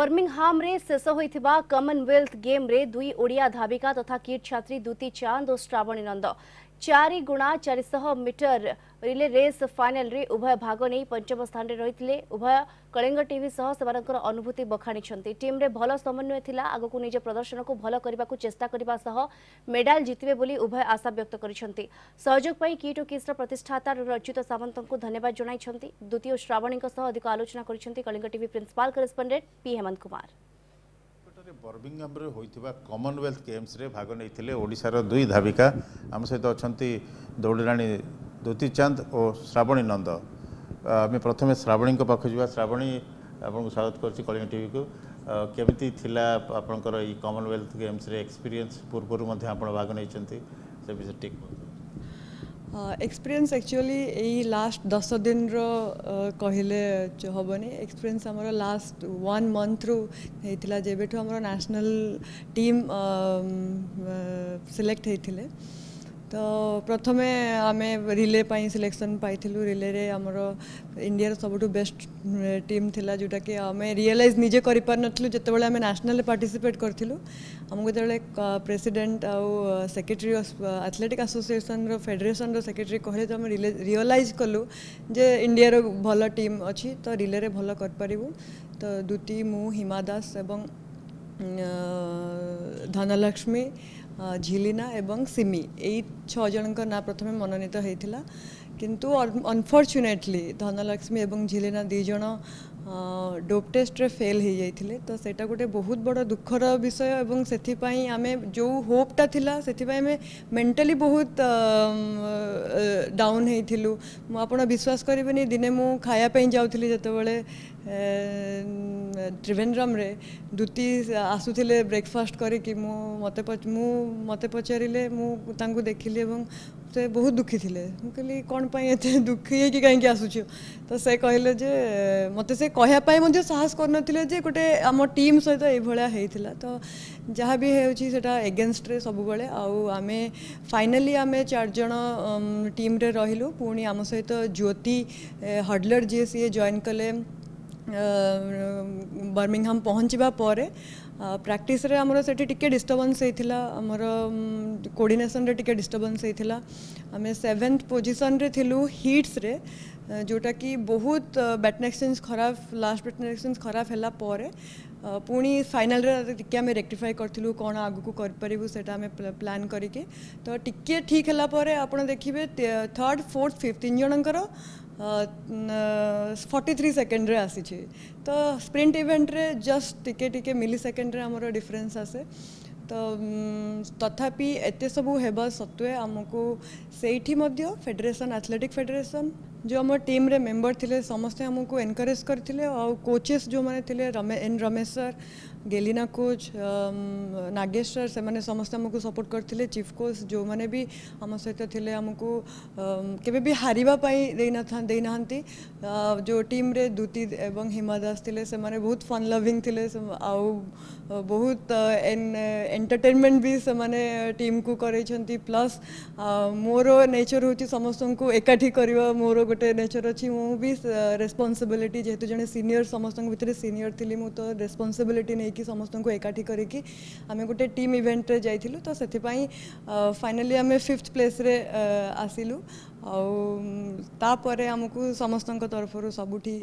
बर्मिंगहाम शेष होता कमनवेल्थ गेम्रे दुई ओडिया धाविका तथा कीट छात्री दूती चांद और श्रावणी नंद ଚାରି ଗୁଣା ଚାରିଶହ ମିଟର ରିଲେ ରେସ୍ ଫାଇନାଲରେ ଉଭୟ ଭାଗ ନେଇ ପଞ୍ଚମ ସ୍ଥାନରେ ରହିଥିଲେ ଉଭୟ କଳିଙ୍ଗ ଟିଭି ସହ ସେମାନଙ୍କର ଅନୁଭୂତି ବଖାଣିଛନ୍ତି ଟିମ୍ରେ ଭଲ ସମନ୍ୱୟ ଥିଲା ଆଗକୁ ନିଜ ପ୍ରଦର୍ଶନକୁ ଭଲ କରିବାକୁ ଚେଷ୍ଟା କରିବା ସହ ମେଡାଲ ଜିତିବେ ବୋଲି ଉଭୟ ଆଶା ବ୍ୟକ୍ତ କରିଛନ୍ତି ସହଯୋଗ ପାଇଁ କିଟ୍ ଓ କିସ୍ର ପ୍ରତିଷ୍ଠାତା ରଚିତ ସାମନ୍ତଙ୍କୁ ଧନ୍ୟବାଦ ଜଣାଇଛନ୍ତି ଦ୍ୱିତୀୟ ଶ୍ରାବଣୀଙ୍କ ସହ ଅଧିକ ଆଲୋଚନା କରିଛନ୍ତି Kalinga TV principal correspondent P Hemant Kumar ବର୍ମିଙ୍ଗହାମ୍ରେ ହୋଇଥିବା କମନୱେଲ୍ଥ ଗେମ୍ସରେ ଭାଗ ନେଇଥିଲେ ଓଡ଼ିଶାର ଦୁଇ ଧାବିକା ଆମ ସହିତ ଅଛନ୍ତି ଦୌଡ଼ିରାଣୀ ଦୁତି ଚାନ୍ଦ ଓ ଶ୍ରାବଣୀ ନନ୍ଦ ଆମେ ପ୍ରଥମେ ଶ୍ରାବଣୀଙ୍କ ପାଖକୁ ଯିବା ଶ୍ରାବଣୀ ଆପଣଙ୍କୁ ସ୍ୱାଗତ କରୁଛି କଳିଙ୍ଗ ଟିଭିକୁ କେମିତି ଥିଲା ଆପଣଙ୍କର ଏଇ କମନୱେଲ୍ଥ ଗେମ୍ସରେ ଏକ୍ସପିରିଏନ୍ସ ପୂର୍ବରୁ ମଧ୍ୟ ଆପଣ ଭାଗ ନେଇଛନ୍ତି ସେ ବିଷୟରେ ଠିକ୍ କୁହନ୍ତୁ एक्सपीरियंस एक्चुअली यही लास्ट दस दिन रो कहले हेनी एक्सपीरियंस आम लास्ट वन मंथ रु होता जब आम नेशनल टीम सिलेक्ट होते ତ ପ୍ରଥମେ ଆମେ ରିଲେ ପାଇଁ ସିଲେକ୍ସନ୍ ପାଇଥିଲୁ ରିଲେରେ ଆମର ଇଣ୍ଡିଆର ସବୁଠୁ ବେଷ୍ଟ ଟିମ୍ ଥିଲା ଯେଉଁଟାକି ଆମେ ରିଏଲାଇଜ୍ ନିଜେ କରିପାରିନଥିଲୁ ଯେତେବେଳେ ଆମେ ନ୍ୟାସନାଲ୍ରେ ପାର୍ଟିସିପେଟ୍ କରିଥିଲୁ ଆମକୁ ଯେତେବେଳେ ପ୍ରେସିଡେଣ୍ଟ ଆଉ ସେକ୍ରେଟାରୀ ଆଥଲେଟିକ୍ ଆସୋସିଏସନ୍ର ଫେଡେରେସନ୍ର ସେକ୍ରେଟେରୀ କହିଲେ ତ ଆମେ ରିଏଲାଇଜ୍ କଲୁ ଯେ ଇଣ୍ଡିଆର ଭଲ ଟିମ୍ ଅଛି ତ ରିଲେରେ ଭଲ କରିପାରିବୁ ତ ଦୁତି ମୁଁ ହିମା ଦାସ ଏବଂ ଧନଲକ୍ଷ୍ମୀ ଝିଲିନା ଏବଂ ସିମି ଏଇ ଛଅ ଜଣଙ୍କ ନାଁ ପ୍ରଥମେ ମନୋନୀତ ହେଇଥିଲା କିନ୍ତୁ ଅନଫର୍ଚୁନେଟଲି ଧନଲକ୍ଷ୍ମୀ ଏବଂ ଝିଲିନା ଦୁଇ ଜଣ ଡୋପ୍ ଟେଷ୍ଟରେ ଫେଲ୍ ହୋଇଯାଇଥିଲେ ତ ସେଇଟା ଗୋଟେ ବହୁତ ବଡ଼ ଦୁଃଖର ବିଷୟ ଏବଂ ସେଥିପାଇଁ ଆମେ ଯେଉଁ ହୋପ୍ଟା ଥିଲା ସେଥିପାଇଁ ଆମେ ମେଣ୍ଟାଲି ବହୁତ ଡାଉନ୍ ହେଇଥିଲୁ ମୁଁ ଆପଣ ବିଶ୍ୱାସ କରିବେନି ଦିନେ ମୁଁ ଖାଇବା ପାଇଁ ଯାଉଥିଲି ଯେତେବେଳେ ଟ୍ରିଭେନ୍ଦ୍ରମ୍ ରେ ଦୂତି ଆସୁଥିଲେ ବ୍ରେକଫାଷ୍ଟ କରିକି ମୁଁ ମୋତେ ମୁଁ ମୋତେ ପଚାରିଲେ ମୁଁ ତାଙ୍କୁ ଦେଖିଲି ଏବଂ ସେ ବହୁତ ଦୁଃଖୀ ଥିଲେ ମୁଁ କହିଲି କ'ଣ ପାଇଁ ଏତେ ଦୁଃଖୀ ହେଇକି କାହିଁକି ଆସୁଛୁ ତ ସେ କହିଲେ ଯେ ମୋତେ ସେ କହିବା ପାଇଁ ମଧ୍ୟ ସାହସ କରିନଥିଲେ ଯେ ଗୋଟେ ଆମ ଟିମ୍ ସହିତ ଏଇଭଳିଆ ହେଇଥିଲା ତ ଯାହା ବି ହେଉଛି ସେଇଟା ଏଗେନଷ୍ଟରେ ସବୁବେଳେ ଆଉ ଆମେ ଫାଇନାଲି ଆମେ ଚାରିଜଣ ଟିମ୍ରେ ରହିଲୁ ପୁଣି ଆମ ସହିତ ଜ୍ୟୋତି ହଡଲର ଯିଏ ସିଏ ଜଏନ୍ କଲେ बर्मिंगहाम ପହଞ୍ଚିବା ପରେ ପ୍ରାକ୍ଟିସ୍ରେ ଆମର ସେଠି ଟିକେ ଡିଷ୍ଟର୍ବାନ୍ସ ହେଇଥିଲା ଆମର କୋଡ଼ିନେସନ୍ରେ ଟିକେ ଡିଷ୍ଟର୍ବାନ୍ସ ହେଇଥିଲା ଆମେ ସେଭେନ୍ଥ ପୋଜିସନ୍ରେ ଥିଲୁ ହିଟ୍ସରେ ଯେଉଁଟାକି ବହୁତ ବ୍ୟାଟିଂ ଏକ୍ସଚେଞ୍ଜ ଖରାପ ଲାଷ୍ଟ ବ୍ୟାଟିଂ ଏକ୍ସଚେଞ୍ଜ ଖରାପ ହେଲା ପରେ ପୁଣି ଫାଇନାଲ୍ରେ ଟିକେ ଆମେ ରେକ୍ଟିଫାଏ କରିଥିଲୁ କ'ଣ ଆଗକୁ କରିପାରିବୁ ସେଇଟା ଆମେ ପ୍ଲାନ୍ କରିକି ତ ଟିକେ ଠିକ୍ ହେଲା ପରେ ଆପଣ ଦେଖିବେ ଥାର୍ଡ଼ ଫୋର୍ଥ ଫିଫ୍ଥ ତିନି ଜଣଙ୍କର ফর্টি থ্রি সেকেন্ডরে আসিছে তো স্প্রিন্ট ইভেন্টরে জস্ট টিকে টিকে মিলি সেকেন্ডরে আমার ডিফরেন্স আসে ତ ତଥାପି ଏତେ ସବୁ ହେବା ସତ୍ତ୍ୱେ ଆମକୁ ସେଇଠି ମଧ୍ୟ ଫେଡେରେସନ୍ ଆଥଲେଟିକ୍ ଫେଡେରେସନ୍ ଯେଉଁ ଆମ ଟିମ୍ରେ ମେମ୍ବର ଥିଲେ ସମସ୍ତେ ଆମକୁ ଏନକରେଜ୍ କରିଥିଲେ ଆଉ କୋଚେସ୍ ଯେଉଁମାନେ ଥିଲେ ରମେ N Ramesh sir Galina coach Nagesh sir से समस्त आमको सपोर्ट करते चीफ कोच जो मैंने भी आम सहित थे आमको केवे भी हारवाई देना जो टीम रे दूती एवं हिमा दास थे से बहुत फन लविंग थे आउ बहुत एंटरटेनमेंट भी से टीम को कर प्लस मोर नेचर हूँ समस्त को एकाठी करवा मोर गोटे नेचर अच्छी मुझे भी रेस्पनसबिलिटी जेहेतु जड़े सिनियर समस्त भितर सिनियर थी मुझे तो रेस्पनसबिलिटी नहीं কি সমস্ত কো একাটি করে কি আমি গটে টিম ইভেন্ট তে যাইছিলু তো সেটি পই ফাইনালি আমি ফिफ्थ প্লেস রে আসিলু আ তারপরে আমক সমস্ত কো তরফরো সবুঠি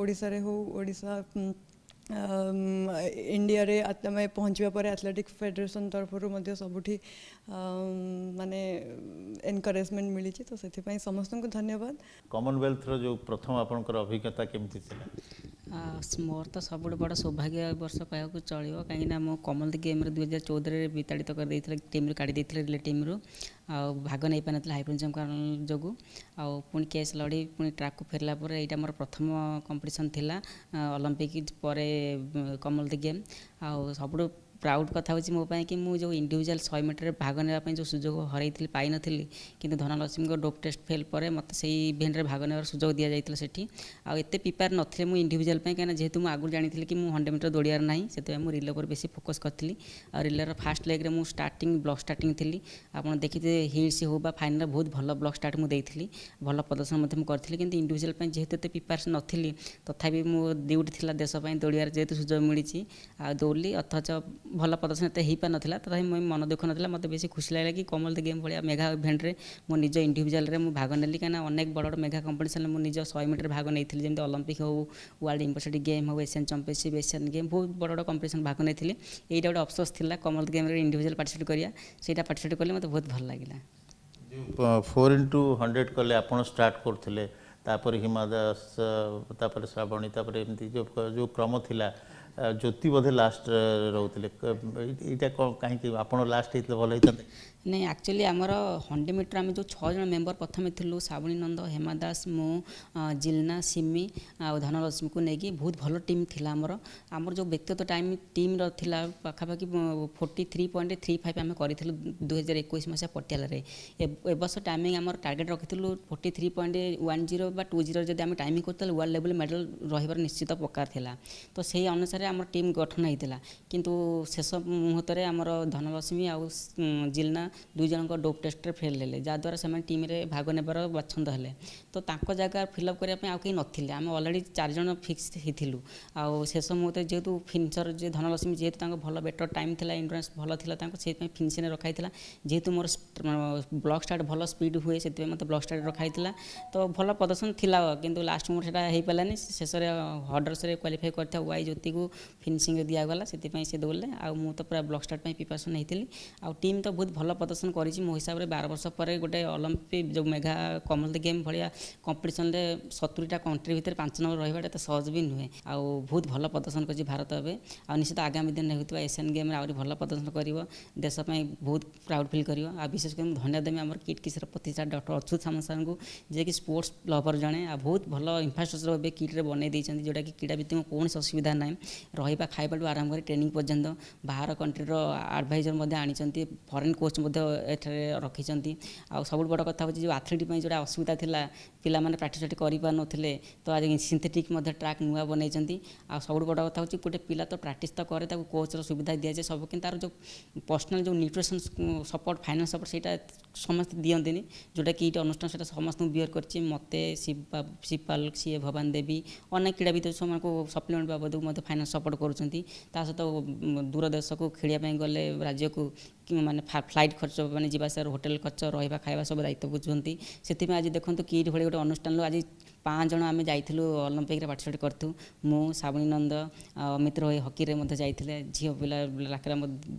ওড়িশা রে হো ওড়িশা ইন্ডিয়া রে আত্মে পৌঁছবা পরে Атলেটিক ফেডারেশন তরফরো মধ্যে সবুঠি মানে এনকারেজমেন্ট মিলিছি তো সেটি পই সমস্ত কো ধন্যবাদ কমনওয়েলথ র যে প্রথম আপনকর অভিজ্ঞতা কিমতি ছিলা ମୋର ତ ସବୁଠୁ ବଡ଼ ସୌଭାଗ୍ୟ ଏ ବର୍ଷ କହିବାକୁ ଚଳିବ କାହିଁକିନା ମୁଁ କମଲ ଦି ଗେମ୍ରେ ଦୁଇ ହଜାର ଚଉଦରେ ବିତାଡ଼ିତ କରିଦେଇଥିଲେ ଟିମ୍ରୁ କାଢ଼ି ଦେଇଥିଲେ ରିଲେ ଟିମ୍ରୁ ଆଉ ଭାଗ ନେଇପାରିନଥିଲି ହାଇପିନ୍ କାରଣ ଯୋଗୁଁ ଆଉ ପୁଣି କେସ୍ ଲଢ଼ି ପୁଣି ଟ୍ରାକ୍କୁ ଫେରିଲା ପରେ ଏଇଟା ମୋର ପ୍ରଥମ କମ୍ପିଟିସନ୍ ଥିଲା ଅଲିମ୍ପିକ୍ ପରେ କମନୱେଲ୍ଥ ଗେମ୍ ଆଉ ସବୁଠୁ ପ୍ରାଉଡ଼ କଥା ହେଉଛି ମୋ ପାଇଁ କି ମୁଁ ଯେଉଁ ଇଣ୍ଡିଭିଜୁଆଲ୍ ଶହେ ମିଟରରେ ଭାଗ ନେବା ପାଇଁ ଯେଉଁ ସୁଯୋଗ ହରାଇଥିଲି ପାଇନଥିଲି କିନ୍ତୁ ଧନଲକ୍ଷ୍ମୀଙ୍କ ଡୋପ୍ ଟେଷ୍ଟ ଫେଲ୍ ପରେ ମୋତେ ସେଇ ଇଭେଣ୍ଟରେ ଭାଗ ନେବାର ସୁଯୋଗ ଦିଆଯାଇଥିଲା ସେଠି ଆଉ ଏତେ ପ୍ରିପେୟାର ନଥିଲି ମୁଁ ଇଣ୍ଡିଭିଜୁଆଲ୍ ପାଇଁ କାହିଁକିନା ଯେହେତୁ ମୁଁ ଆଗରୁ ଜାଣିଥିଲି କି ମୁଁ ହଣ୍ଡ୍ରେଡ଼ ମିଟର ଦୌଡ଼ିବାର ନାହିଁ ସେଥିପାଇଁ ମୁଁ ରିଲେ ଉପରେ ବେଶୀ ଫୋକସ୍ କରିଥିଲି ଆଉ ରିଲେର ଫାର୍ଷ୍ଟ ଲେଗ୍ରେ ମୁଁ ଷ୍ଟାର୍ଟିଂ ବ୍ଲକ୍ ଷ୍ଟାର୍ଟିଂ ଥିଲି ଆପଣ ଦେଖିଥିବେ হিটস ହେଉ ବା ଫାଇନାଲ୍ରେ ବହୁତ ଭଲ ବ୍ଲକ୍ ଷ୍ଟାର୍ଟ ମୁଁ ଦେଇଥିଲି ଭଲ ପ୍ରଦର୍ଶନ ମଧ୍ୟ ମୁଁ କରିଥିଲି କିନ୍ତୁ ଇଣ୍ଡିଭିଜୁଆଲ୍ ପାଇଁ ଯେହେତୁ ଏତେ ପ୍ରିପାରେସନ୍ ନଥିଲି ତଥାପି ମୋ ଡ୍ୟୁଟି ଥିଲା ଦେଶ ପାଇଁ ଦୌଡ଼ିବାର ଯେହେତୁ ସୁଯୋଗ ମିଳିଛି ଆଉ ଦୌଡ଼ିଲି ଅଥଚ ଭଲ ପ୍ରଦର୍ଶନ ଏତେ ହେଇପାରିନଥିଲା ତଥାପି ମୋ ମନ ଦୁଃଖ ନଥିଲା ମୋତେ ବେଶୀ ଖୁସି ଲାଗିଲା କି କମଲ ଦ ଗେମ୍ ଭଳିଆ ମେଘା ଇଭେଣ୍ଟରେ ମୁଁ ନିଜ ଇଣ୍ଡିଭିଜୁଆଲ୍ରେ ମୁଁ ଭାଗ ନେଲି କାହିଁକିନା ଅନେକ ବଡ଼ ବଡ଼ ମେଘା କମ୍ପିଟିସନ୍ରେ ମୁଁ ନିଜ ଶହେ ମିଟର ଭାଗ ନେଇଥିଲି ଯେମିତି ଅଲମ୍ପିକ୍ ହେଉ ୱାର୍ଲଡ଼ ୟୁନିଭର୍ସିଟି ଗେମ୍ ହେଉ ଏସିଆନ୍ ଚାମ୍ପିଅନସିପ୍ ଏସିଆନ୍ ଗେମ୍ ବହୁତ ବଡ଼ ବଡ଼ କମ୍ପିଟିସନ୍ ଭାଗ ନେଇଥିଲି ଏଇଟା ଗୋଟେ ଅଫସୋସ୍ ଥିଲା କମଲ ଗେମ୍ରେ ଇଣ୍ଡିଭିଜୁଆଲ୍ ପାର୍ଟିସିପେଟ୍ କରିବା ସେଇଟା ପାର୍ଟିସିପେଟ୍ କଲେ ମୋତେ ବହୁତ ଭଲ ଲାଗିଲା ଲାଗିଲା ଫୋର୍ ଇଣ୍ଟୁ ହଣ୍ଡ୍ରେଡ଼ କଲେ ଆପଣ ଷ୍ଟାର୍ଟ କରୁଥିଲେ ତାପରେ ହିମା ଦାସ ତାପରେ ଶ୍ରାବଣୀ ତାପରେ ଏମିତି ଯେଉଁ ଯେଉଁ କ୍ରମ ଥିଲା ଜ୍ୟୋତି ବୋଧେ ଲାଷ୍ଟ ରହୁଥିଲେ ଏଇଟା କ'ଣ କାହିଁକି ଆପଣ ଲାଷ୍ଟ ହେଇଥିଲେ ଭଲ ହେଇଥାନ୍ତେ ନାଇଁ ଆକ୍ଚୁଆଲି ଆମର ହଣ୍ଡି ମିଟର ଆମେ ଯେଉଁ ଛଅ ଜଣ ମେମ୍ବର ପ୍ରଥମେ ଥିଲୁ ଶ୍ରାବଣୀ ନନ୍ଦ ହେମା ଦାସ ମୁଁ ଜିଲ୍ନା ସିମି ଆଉ ଧନଲକ୍ଷ୍ମୀକୁ ନେଇକି ବହୁତ ଭଲ ଟିମ୍ ଥିଲା ଆମର ଆମର ଯେଉଁ ବ୍ୟକ୍ତିଗତ ଟାଇମ୍ ଟିମ୍ର ଥିଲା ପାଖାପାଖି forty three point three five ଆମେ କରିଥିଲୁ ଦୁଇହଜାର ଏକୋଇଶ ମସିହା ପଟିଆଲାରେ ଏବର୍ଷ ଟାଇମିଂ ଆମର ଟାର୍ଗେଟ୍ ରଖିଥିଲୁ forty three point one zero ବା ଟୁ ଜିରୋ ଯଦି ଆମେ ଟାଇମିଂ କରୁଥିଲେ ୱାର୍ଲଡ଼ ଲେଭେଲ୍ ମେଡ଼ାଲ ରହିବାର ନିଶ୍ଚିତ ପ୍ରକାର ଥିଲା ତ ସେହି ଅନୁସାରେ ଆମର ଟିମ୍ ଗଠନ ହୋଇଥିଲା କିନ୍ତୁ ଶେଷ ମୁହୂର୍ତ୍ତରେ ଆମର ଧନଲକ୍ଷ୍ମୀ ଆଉ ଜିଲ୍ନା ଦୁଇ ଜଣଙ୍କ ଡୋପ୍ ଟେଷ୍ଟରେ ଫେଲ୍ ହେଲେ ଯାହାଦ୍ୱାରା ସେମାନେ ଟିମ୍ରେ ଭାଗ ନେବାର ବାଛନ୍ଦ ହେଲେ ତ ତାଙ୍କ ଜାଗା ଫିଲ୍ଅପ୍ କରିବା ପାଇଁ ଆଉ କେହି ନଥିଲେ ଆମେ ଅଲରେଡ଼ି ଚାରିଜଣ ଫିକ୍ସ ହେଇଥିଲୁ ଆଉ ଶେଷ ମୁହୂର୍ତ୍ତରେ ଯେହେତୁ ଫିନିସର ଯିଏ ଧନଲକ୍ଷ୍ମୀ ଯେହେତୁ ତାଙ୍କ ଭଲ ବେଟର୍ ଟାଇମ୍ ଥିଲା ଇଣ୍ଡୁରାନ୍ସ ଭଲ ଥିଲା ତାଙ୍କୁ ସେଥିପାଇଁ ଫିନିସିଂରେ ରଖାଇଥିଲା ଯେହେତୁ ମୋର ବ୍ଲକ୍ ଷ୍ଟାର୍ଟ ଭଲ ସ୍ପିଡ୍ ହୁଏ ସେଥିପାଇଁ ମୋତେ ବ୍ଲକ୍ ଷ୍ଟାର୍ଟ ରଖାଇଥିଲା ତ ଭଲ ପ୍ରଦର୍ଶନ ଥିଲା କିନ୍ତୁ ଲାଷ୍ଟ ମୋର ସେଇଟା ହେଇପାରିଲାନି ଶେଷରେ ହର୍ଡ଼ର୍ସରେ କ୍ୱାଲିଫାଏ କରିଥିବା ୱାଇ ଜ୍ୟୋତିକୁ ଫିନିସିଂ ଦିଆଗଲା ସେଥିପାଇଁ ସେ ଦୌଡ଼ିଲେ ଆଉ ମୁଁ ତ ପୁରା ବ୍ଲକ୍ ଷ୍ଟାର୍ଟ ପାଇଁ ପ୍ରିପାରେସନ୍ ହେଇଥିଲି ଆଉ ଟିମ୍ ତ ବହୁତ ଭଲ ପ୍ରଦର୍ଶନ କରିଛି ମୋ ହିସାବରେ ବାର ବର୍ଷ ପରେ ଗୋଟେ ଅଲିମ୍ପିକ୍ ଯେଉଁ ମେଘା କମନୱେଲ୍ଥ ଗେମ୍ ଭଳିଆ କମ୍ପିଟିସନରେ ସତୁରିଟା କଣ୍ଟ୍ରି ଭିତରେ ପାଞ୍ଚ ନମ୍ବର ରହିବାଟା ଏତେ ସହଜ ବି ନୁହେଁ ଆଉ ବହୁତ ଭଲ ପ୍ରଦର୍ଶନ କରିଛି ଭାରତ ଏବେ ଆଉ ନିଶ୍ଚିତ ଆଗାମୀ ଦିନରେ ହେଉଥିବା ଏସିଆନ୍ ଗେମ୍ରେ ଆହୁରି ଭଲ ପ୍ରଦର୍ଶନ କରିବ ଦେଶ ପାଇଁ ବହୁତ ପ୍ରାଉଡ଼ ଫିଲ୍ କରିବ ଆଉ ବିଶେଷ କରି ମୁଁ ଧନ୍ୟବାଦ ଦେବି ଆମର କିଟ୍ କିସର ପ୍ରତିଷ୍ଠା ଡକ୍ଟର ଅଚ୍ୟୁତ ସାମନ୍ତ ସାର୍ଙ୍କୁ ଯିଏକି ସ୍ପୋର୍ଟସ୍ ଲଭର ଜଣେ ଆଉ ବହୁତ ଭଲ ଇନଫ୍ରାଷ୍ଟ୍ରକ୍ଚର ଏବେ କିଟ୍ରେ ବନେଇ ଦେଇଛନ୍ତି ଯେଉଁଟାକି କ୍ରୀଡ଼ାବିତ୍ତିଙ୍କୁ କୌଣସି ଅସୁବିଧା ନାହିଁ ରହିବା ଖାଇବାଠୁ ଆରମ୍ଭ କରି ଟ୍ରେନିଂ ପର୍ଯ୍ୟନ୍ତ ବାହାର କଣ୍ଟ୍ରିର ଆଡ଼ଭାଇଜର ମଧ୍ୟ ଆଣିଛନ୍ତି ଫରେନ୍ କୋଚ୍ ମଧ୍ୟ ଏଠାରେ ରଖିଛନ୍ତି ଆଉ ସବୁଠୁ ବଡ଼ କଥା ହେଉଛି ଯେଉଁ ଆଥଲେଟ୍ ପାଇଁ ଯେଉଁଟା ଅସୁବିଧା ଥିଲା ପିଲାମାନେ ପ୍ରାକ୍ଟିସ୍ କରିପାରୁନଥିଲେ ତ ଆଜି ସିନ୍ଥେଟିକ୍ ମଧ୍ୟ ଟ୍ରାକ୍ ନୂଆ ବନେଇଛନ୍ତି ଆଉ ସବୁଠୁ ବଡ଼ କଥା ହେଉଛି ଗୋଟେ ପିଲା ତ ପ୍ରାକ୍ଟିସ୍ ତ କରେ ତାକୁ କୋଚ୍ର ସୁବିଧା ଦିଆଯାଏ ସବୁ କିନ୍ତୁ ତା'ର ଯେଉଁ ପର୍ସନାଲ୍ ଯେଉଁ ନ୍ୟୁଟ୍ରିସନ୍ ସପୋର୍ଟ ଫାଇନାନ୍ସ ସପୋର୍ଟ ସେଇଟା समस्त समस्तै दि जोटा कि इट अनुष्ठान समस्तु वियर गरिन्छ मते शिव सीए भवान देवी अनेक अन्य क्री भित्र सप्लिमेन्ट बाबदेखि फाइनास सपोर्ट गर्छ दूर को खेडिया गले राज्य राज्यको म फ्लिइट खर्च म होटेल् खर्च र खाइ सब दायित्व बुझ्छन् सिति आज देख्नु कि इट भोलि गए आज ପାଞ୍ଚ ଜଣ ଆମେ ଯାଇଥିଲୁ ଅଲିମ୍ପିକ୍ରେ ପାର୍ଟିସିପେଟ୍ କରିଥିଲୁ ମୁଁ ଶ୍ରାବଣୀ ନନ୍ଦ ଅମିତ ରୋହି ହକିରେ ମଧ୍ୟ ଯାଇଥିଲେ ଝିଅ ପିଲା ଲାକେରା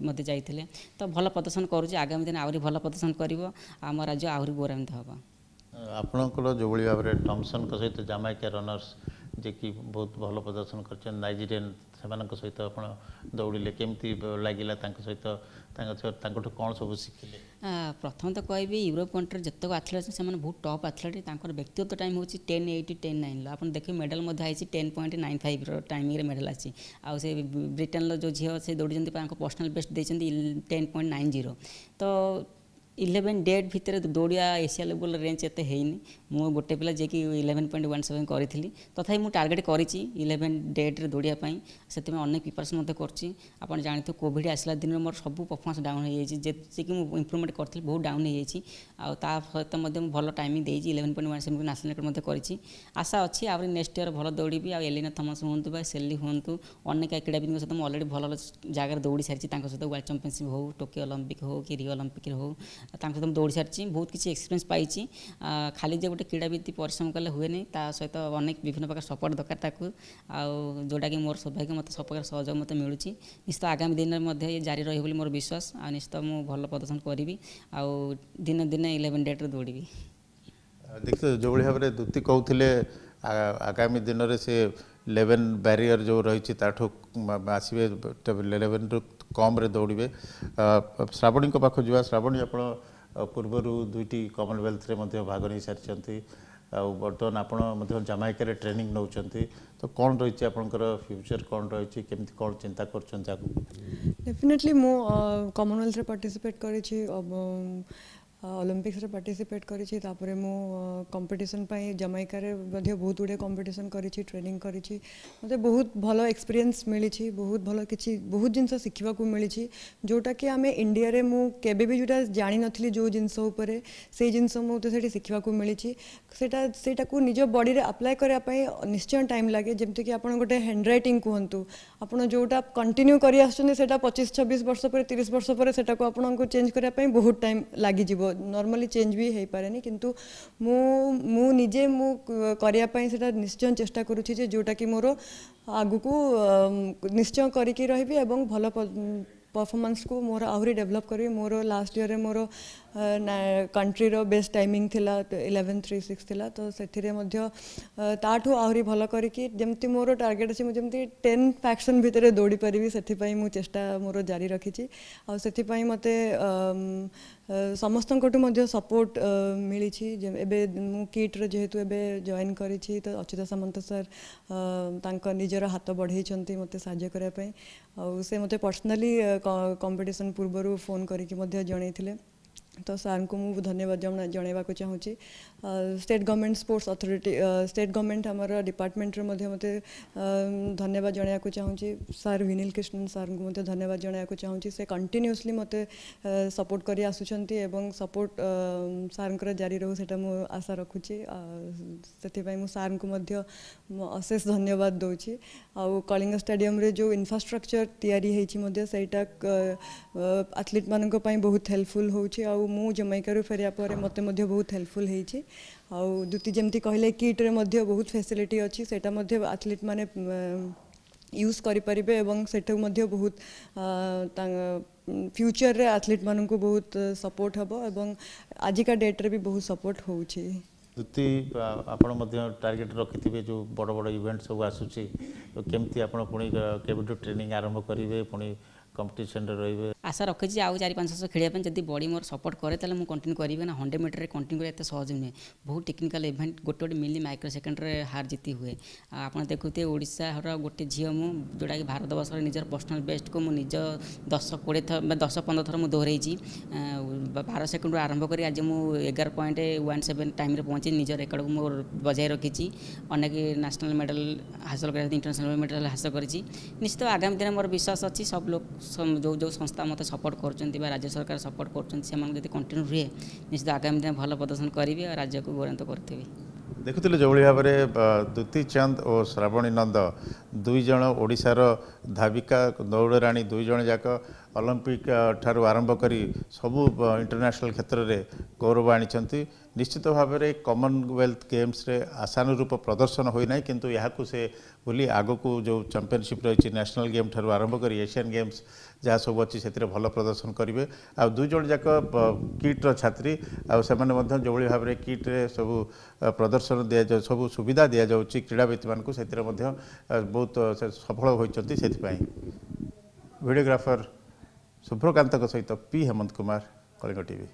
ମଧ୍ୟ ଯାଇଥିଲେ ତ ଭଲ ପ୍ରଦର୍ଶନ କରୁଛି ଆଗାମୀ ଦିନ ଆହୁରି ଭଲ ପ୍ରଦର୍ଶନ କରିବ ଆମ ରାଜ୍ୟ ଆହୁରି ଗୌରବାନ୍ୱିତ ହେବ ଆପଣଙ୍କର ଯେଉଁଭଳି ଭାବରେ ଟମ୍ସନ୍ଙ୍କ ସହିତ ଜାମାଇକା ରନର୍ସ ଯିଏକି ବହୁତ ଭଲ ପ୍ରଦର୍ଶନ କରିଛନ୍ତି ନାଇଜେରିଆନ୍ ସେମାନଙ୍କ ସହିତ ଆପଣ ଦୌଡ଼ିଲେ କେମିତି ଲାଗିଲା ତାଙ୍କ ସହିତ ତାଙ୍କ ତାଙ୍କଠୁ କ'ଣ ସବୁ ଶିଖିଲେ प्रथम तो कह यूरोप कंट्री जितक आथलेट से बहुत टप आथलेट तर व्यक्तिगत टाइम हूँ टेन एट्टी टेन नाइन आप देखिए मेडाल आई ten point nine five timing medal आई आउ से ब्रिटेन जो झील से दौड़ी पर्सनाल बेस्ट देते टेन पॉइंट नाइन जीरो तो ইলেভেন ডেট ভিতরে দৌড়া এসিয়া লেভেল রেঞ্জ এত হয়নি মু গোটে পিলা যে কি ইলেভেন পয়েন্ট ওয়ান সেভেন করেছিল তথাপি মু টার্গেট করেছি ইলেভেন ডেট্রে দৌড়া সেপাই অনেক প্রিপারেশন মধ্যে করছি আপনার জাঁথে কোভিড আসলা দিনের মোট সব পরফরমান্স ডাউন হয়ে যাই যেকি মু ইম্প্রুভমেন্ট করি বহু ডাউন হয়ে যাই তা সহিত ভালো টাইমিং দিয়েছি eleven point one seven national record মধ্যে করেছি আশা অছি আপনি নেক্সট ইয়ার ভালো দৌড়বি আলিনা থমাস হুঁতু বা সেলি হুঁতু অনেক ক্রীড়াবিদ সহ অলরেডি ভালো ভালো জায়গায় দৌড়ি সারিছি তাঁর সহ ওয়ার্ল্ড চ্যাম্পিয়নশিপ হোক টোকিও অলিম্পিক হোক কি রিও অলিম্পিক হোক ତାଙ୍କ ସହିତ ମୁଁ ଦୌଡ଼ି ସାରିଛି ବହୁତ କିଛି ଏକ୍ସପିରିଏନ୍ସ ପାଇଛି ଖାଲି ଯେ ଗୋଟେ କ୍ରୀଡ଼ାବିତ୍ତି ପରିଶ୍ରମ କଲେ ହୁଏନି ତା ସହିତ ଅନେକ ବିଭିନ୍ନ ପ୍ରକାର ସପୋର୍ଟ ଦରକାର ତାକୁ ଆଉ ଯେଉଁଟାକି ମୋର ସୌଭାଗ୍ୟ ମୋତେ ସବୁ ପ୍ରକାର ସହଯୋଗ ମୋତେ ମିଳୁଛି ନିଶ୍ଚିତ ଆଗାମୀ ଦିନରେ ମଧ୍ୟ ଇଏ ଜାରି ରହିବ ବୋଲି ମୋର ବିଶ୍ୱାସ ଆଉ ନିଶ୍ଚିତ ମୁଁ ଭଲ ପ୍ରଦର୍ଶନ କରିବି ଆଉ ଦିନେ ଦିନେ ଇଲେଭେନ୍ ଡେଟ୍ରେ ଦୌଡ଼ିବି ଦେଖ ଯେଉଁଭଳି ଭାବରେ ଦୂତି କହୁଥିଲେ ଆଗାମୀ ଦିନରେ ସେ ଲେଭେନ୍ ବ୍ୟାରିୟର ଯେଉଁ ରହିଛି ତାଠୁ ଆସିବେ ଲେଭେନ୍ରୁ କମ୍ରେ ଦୌଡ଼ିବେ ଶ୍ରାବଣୀଙ୍କ ପାଖକୁ ଯିବା ଶ୍ରାବଣୀ ଆପଣ ପୂର୍ବରୁ ଦୁଇଟି କମନୱେଲ୍ଥରେ ମଧ୍ୟ ଭାଗ ନେଇସାରିଛନ୍ତି ଆଉ ବର୍ତ୍ତମାନ ଆପଣ ମଧ୍ୟ ଜାମାଇକାରେ ଟ୍ରେନିଂ ନେଉଛନ୍ତି ତ କ'ଣ ରହିଛି ଆପଣଙ୍କର ଫ୍ୟୁଚର୍ କ'ଣ ରହିଛି କେମିତି କ'ଣ ଚିନ୍ତା କରୁଛନ୍ତି ଆଗକୁ ଡେଫିନେଟଲି ମୁଁ କମନୱେଲ୍ଥରେ ପାର୍ଟିସିପେଟ୍ କରିଛି ଅଲିମ୍ପିକ୍ସରେ ପାର୍ଟିସିପେଟ୍ କରିଛି ତାପରେ ମୁଁ କମ୍ପିଟିସନ୍ ପାଇଁ ଜାମାଇକାରେ ମଧ୍ୟ ବହୁତ ଗୁଡ଼ିଏ କମ୍ପିଟିସନ୍ କରିଛି ଟ୍ରେନିଂ କରିଛି ମୋତେ ବହୁତ ଭଲ ଏକ୍ସପିରିଏନ୍ସ ମିଳିଛି ବହୁତ ଭଲ କିଛି ବହୁତ ଜିନିଷ ଶିଖିବାକୁ ମିଳିଛି ଯେଉଁଟାକି ଆମେ ଇଣ୍ଡିଆରେ ମୁଁ କେବେ ବି ଯେଉଁଟା ଜାଣିନଥିଲି ଯେଉଁ ଜିନିଷ ଉପରେ ସେଇ ଜିନିଷ ମୋତେ ସେଠି ଶିଖିବାକୁ ମିଳିଛି ସେଇଟା ସେଇଟାକୁ ନିଜ ବଡ଼ିରେ ଆପ୍ଲାଏ କରିବା ପାଇଁ ନିଶ୍ଚୟ ଟାଇମ୍ ଲାଗେ ଯେମିତିକି ଆପଣ ଗୋଟେ ହ୍ୟାଣ୍ଡ ରାଇଟିଂ କୁହନ୍ତୁ ଆପଣ ଯେଉଁଟା କଣ୍ଟିନ୍ୟୁ କରି ଆସୁଛନ୍ତି ସେଇଟା ପଚିଶ ଛବିଶ ବର୍ଷ ପରେ ତିରିଶ ବର୍ଷ ପରେ ସେଟାକୁ ଆପଣଙ୍କୁ ଚେଞ୍ଜ କରିବା ପାଇଁ ବହୁତ ଟାଇମ୍ ଲାଗିଯିବ ନର୍ମାଲି ଚେଞ୍ଜ ବି ହେଇପାରେନି କିନ୍ତୁ ମୁଁ ମୁଁ ନିଜେ ମୁଁ କରିବା ପାଇଁ ସେଟା ନିଶ୍ଚୟ ଚେଷ୍ଟା କରୁଛି ଯେ ଯେଉଁଟାକି ମୋର ଆଗକୁ ନିଶ୍ଚୟ କରିକି ରହିବି ଏବଂ ଭଲ ପରଫର୍ମାନ୍ସକୁ ମୋର ଆହୁରି ଡେଭଲପ୍ କରିବି ମୋର ଲାଷ୍ଟ ଇୟର୍ରେ ମୋର कंट्रीर बेस्ट टाइमिंग थिला 1136 थिला तो सेथिरे मध्य ताठू आहुरी भल करके जेमति मोर टार्गेट अछि मु जेमति 10 फैक्शन भितरे दौड़ी परिबी सेथि पई मु चेष्टा मोर जारी रखिछि आ सेथि पई मते ସମସ୍ତଙ୍କଠୁ ମଧ୍ୟ ସପୋର୍ଟ ମିଳିଛି ଏବେ ମୁଁ କିଟ୍ର ଯେହେତୁ ଏବେ ଜଏନ୍ କରିଛି ତ ଅଚ୍ୟୁତ ସାମନ୍ତ ସାର୍ ତାଙ୍କ ନିଜର ହାତ ବଢ଼େଇଛନ୍ତି ମୋତେ ସାହାଯ୍ୟ କରିବା ପାଇଁ ଆଉ ସେ ମୋତେ ପର୍ସନାଲି କମ୍ପିଟିସନ୍ ପୂର୍ବରୁ ଫୋନ୍ କରିକି ମଧ୍ୟ ଜଣେଇଥିଲେ तो सार को मुझे धन्यवाद जनवा चाहूँगी state government sports authority state government आम डिपार्टमेंट मत धन्यवाद जनवाक चाहूँगी सार विनील कृष्णन सार को धन्यवाद जनवाक चाहूँगी से कंटिन्यूसली मत सपोर्ट कर सपोर्ट सारे जारी रो सेटा मु आशा रखुची से सार अशेष धन्यवाद दौची आउ कलिंग स्टाडियम जो इनफ्रास्ट्रक्चर या आथलीट मानी बहुत हेल्पफुल हो मु जमैकर फेर पर मत बहुत हेल्पफुल होती जमी कहले किट्रे बहुत फैसिलिटी अच्छी से आथलीट मैंने यूज करें बहुत फ्यूचर रे आथलीट मान को बहुत सपोर्ट हम एवं आजिका डेट्रे भी बहुत सपोर्ट हो दुति आप टार्गेट थे जो बड़ बड़ इवेंट सब आसूँ तो आप ट्रेनिंग आरंभ करेंगे पुणी कंपिटन रे আশা রখিছি আউ চারি পাঁচ বর্ষ খেলা যদি বডি মোর সপোর্ট করে তাহলে মু কন্টিনিউ করবি না হন্ড্রেড মিটরের কন্টিনিউ করা এত সহজ নুহে বহু টেকনিকাল ইভেন্ট গোটে গোটে মিলি মাইক্রো সেকেন্ডরে হার জিতি হুয়ে আপনার দেখুতে ওড়শার গোটে ঝিও মু ଯେଉଁଟାକି ଭାରତବର୍ଷର ନିଜର ପର୍ସନାଲ୍ ବେଷ୍ଟକୁ ମୁଁ ନିଜ ଦଶ କୋଡ଼ିଏ ଥର ବା ଦଶ ପନ୍ଦର ଥର ମୁଁ ଦୌଡ଼େଇଛି ବାର ସେକେଣ୍ଡରୁ ଆରମ୍ଭ କରି ଆଜି ମୁଁ ଏଗାର ପଏଣ୍ଟ ୱାନ୍ ସେଭେନ୍ ଟାଇମ୍ରେ ପହଞ୍ଚି ନିଜ ରେକର୍ଡ଼କୁ ମୁଁ ବଜାୟ ରଖିଛି ଅନେକ ନ୍ୟାସନାଲ୍ ମେଡ଼ାଲ ହାସଲ କରିବା ଇଣ୍ଟରନ୍ୟାସନାଲ୍ ମେଡ଼ାଲ ହାସଲ କରିଛି ନିଶ୍ଚିତ ଆଗାମୀ ଦିନରେ ମୋର ବିଶ୍ୱାସ ଅଛି ସବୁ ଲୋକ ଯେଉଁ ଯେଉଁ ସଂସ୍ଥା ମୋତେ মতো সপোর্ট করছেন বা রাজ্য সরকার সপোর্ট করছেন সে যদি কন্টিনিউ রুহে নিশ্চিত আগামী দিনে ভালো প্রদর্শন করবে আর রাজ্যকে গৌরান্ত করতে দেখুলে যেভাবে ভাবে দ্যুতি চাঁদ ও শ্রাবণী নন্দ দুইজন ওড়শার ধাবিকা দৌড়রাণী দুইজন যাক ଅଲମ୍ପିକ୍ ଠାରୁ ଆରମ୍ଭ କରି ସବୁ ଇଣ୍ଟରନ୍ୟାସନାଲ୍ କ୍ଷେତ୍ରରେ ଗୌରବ ଆଣିଛନ୍ତି ନିଶ୍ଚିତ ଭାବରେ କମନୱେଲ୍ଥ ଗେମ୍ସରେ ଆଶାନୁରୂପ ପ୍ରଦର୍ଶନ ହୋଇନାହିଁ କିନ୍ତୁ ଏହାକୁ ସେ ଭୁଲି ଆଗକୁ ଯେଉଁ ଚାମ୍ପିଅନସିପ୍ ରହିଛି ନ୍ୟାସନାଲ୍ ଗେମ୍ ଠାରୁ ଆରମ୍ଭ କରି ଏସିଆନ୍ ଗେମ୍ସ ଯାହା ସବୁ ଅଛି ସେଥିରେ ଭଲ ପ୍ରଦର୍ଶନ କରିବେ ଆଉ ଦୁଇ ଜଣ ଯାକ କିଟ୍ର ଛାତ୍ରୀ ଆଉ ସେମାନେ ମଧ୍ୟ ଯେଉଁଭଳି ଭାବରେ କିଟ୍ରେ ସବୁ ପ୍ରଦର୍ଶନ ଦିଆଯାଉ ସବୁ ସୁବିଧା ଦିଆଯାଉଛି କ୍ରୀଡ଼ାବିତ୍ମାନଙ୍କୁ ସେଥିରେ ମଧ୍ୟ ବହୁତ ସଫଳ ହୋଇଛନ୍ତି ସେଥିପାଇଁ ଭିଡ଼ିଓଗ୍ରାଫର ଶୁଭ୍ରକାନ୍ତଙ୍କ ସହିତ ପି ହେମନ୍ତ କୁମାର କଳିଙ୍ଗ ଟିଭି